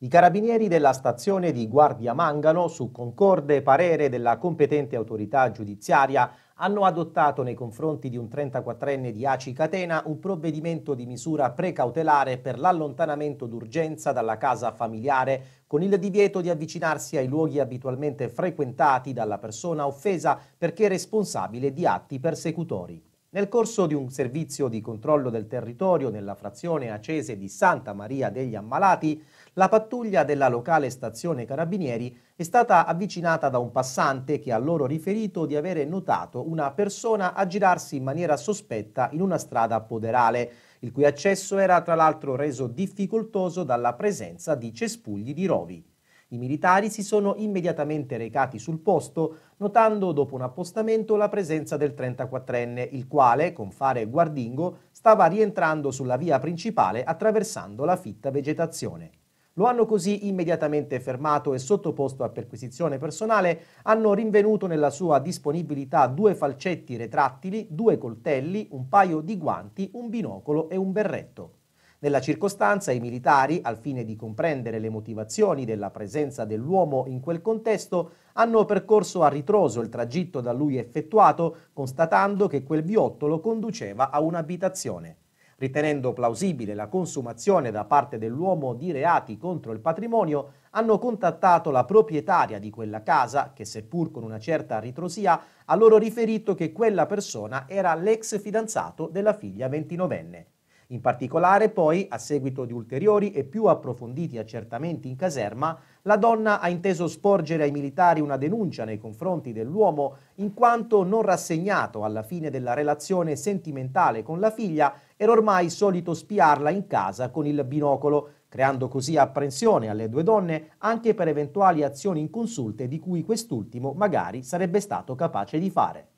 I carabinieri della stazione di Guardia Mangano, su concorde parere della competente autorità giudiziaria, hanno adottato nei confronti di un 34enne di Aci Catena un provvedimento di misura precautelare per l'allontanamento d'urgenza dalla casa familiare con il divieto di avvicinarsi ai luoghi abitualmente frequentati dalla persona offesa perché responsabile di atti persecutori. Nel corso di un servizio di controllo del territorio nella frazione acese di Santa Maria degli Ammalati, la pattuglia della locale stazione Carabinieri è stata avvicinata da un passante che ha loro riferito di avere notato una persona aggirarsi in maniera sospetta in una strada poderale, il cui accesso era tra l'altro reso difficoltoso dalla presenza di cespugli di rovi. I militari si sono immediatamente recati sul posto, notando dopo un appostamento la presenza del 34enne, il quale, con fare guardingo, stava rientrando sulla via principale attraversando la fitta vegetazione. Lo hanno così immediatamente fermato e sottoposto a perquisizione personale, hanno rinvenuto nella sua disponibilità due falcetti retrattili, due coltelli, un paio di guanti, un binocolo e un berretto. Nella circostanza i militari, al fine di comprendere le motivazioni della presenza dell'uomo in quel contesto, hanno percorso a ritroso il tragitto da lui effettuato, constatando che quel viottolo conduceva a un'abitazione. Ritenendo plausibile la consumazione da parte dell'uomo di reati contro il patrimonio, hanno contattato la proprietaria di quella casa, che seppur con una certa ritrosia, ha loro riferito che quella persona era l'ex fidanzato della figlia ventinovenne. In particolare poi, a seguito di ulteriori e più approfonditi accertamenti in caserma, la donna ha inteso sporgere ai militari una denuncia nei confronti dell'uomo in quanto non rassegnato alla fine della relazione sentimentale con la figlia era ormai solito spiarla in casa con il binocolo, creando così apprensione alle due donne anche per eventuali azioni inconsulte di cui quest'ultimo magari sarebbe stato capace di fare.